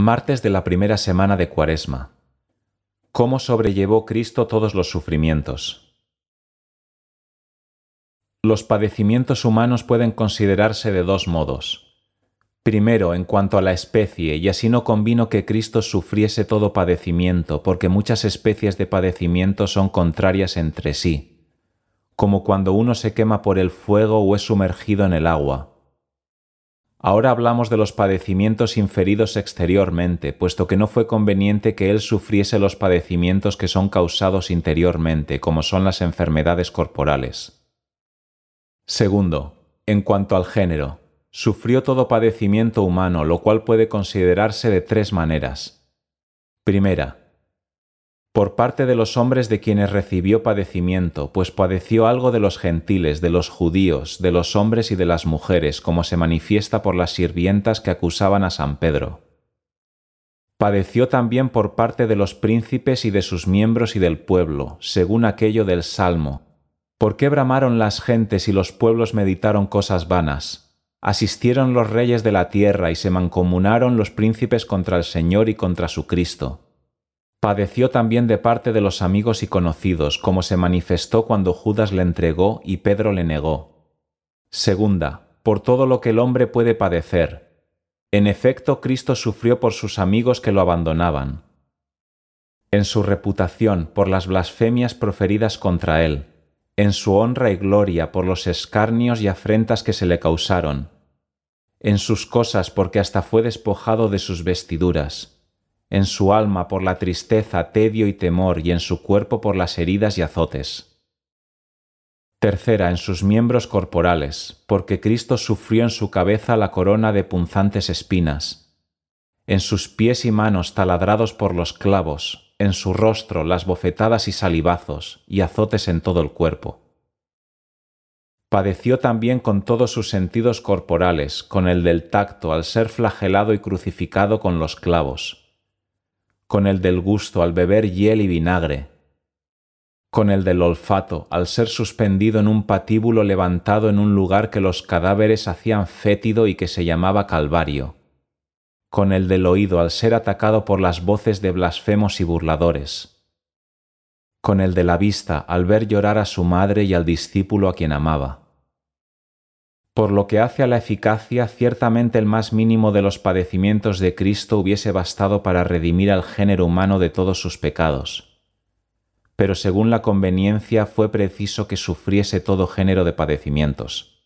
Martes de la primera semana de Cuaresma. ¿Cómo sobrellevó Cristo todos los sufrimientos? Los padecimientos humanos pueden considerarse de dos modos. Primero, en cuanto a la especie, y así no convino que Cristo sufriese todo padecimiento, porque muchas especies de padecimiento son contrarias entre sí, como cuando uno se quema por el fuego o es sumergido en el agua Ahora hablamos de los padecimientos inferidos exteriormente, puesto que no fue conveniente que él sufriese los padecimientos que son causados interiormente, como son las enfermedades corporales. Segundo, en cuanto al género, sufrió todo padecimiento humano, lo cual puede considerarse de tres maneras. Primera, por parte de los hombres de quienes recibió padecimiento, pues padeció algo de los gentiles, de los judíos, de los hombres y de las mujeres, como se manifiesta por las sirvientas que acusaban a San Pedro. Padeció también por parte de los príncipes y de sus miembros y del pueblo, según aquello del Salmo. ¿Por qué bramaron las gentes y los pueblos meditaron cosas vanas? Asistieron los reyes de la tierra y se mancomunaron los príncipes contra el Señor y contra su Cristo Padeció también de parte de los amigos y conocidos, como se manifestó cuando Judas le entregó y Pedro le negó. Segunda, por todo lo que el hombre puede padecer. En efecto, Cristo sufrió por sus amigos que lo abandonaban. En su reputación por las blasfemias proferidas contra él, en su honra y gloria por los escarnios y afrentas que se le causaron, en sus cosas porque hasta fue despojado de sus vestiduras, en su alma por la tristeza, tedio y temor, y en su cuerpo por las heridas y azotes. Tercera, en sus miembros corporales, porque Cristo sufrió en su cabeza la corona de punzantes espinas, en sus pies y manos taladrados por los clavos, en su rostro las bofetadas y salivazos, y azotes en todo el cuerpo. Padeció también con todos sus sentidos corporales, con el del tacto, al ser flagelado y crucificado con los clavos con el del gusto al beber hiel y vinagre, con el del olfato al ser suspendido en un patíbulo levantado en un lugar que los cadáveres hacían fétido y que se llamaba Calvario, con el del oído al ser atacado por las voces de blasfemos y burladores, con el de la vista al ver llorar a su madre y al discípulo a quien amaba por lo que hace a la eficacia, ciertamente el más mínimo de los padecimientos de Cristo hubiese bastado para redimir al género humano de todos sus pecados. Pero según la conveniencia fue preciso que sufriese todo género de padecimientos.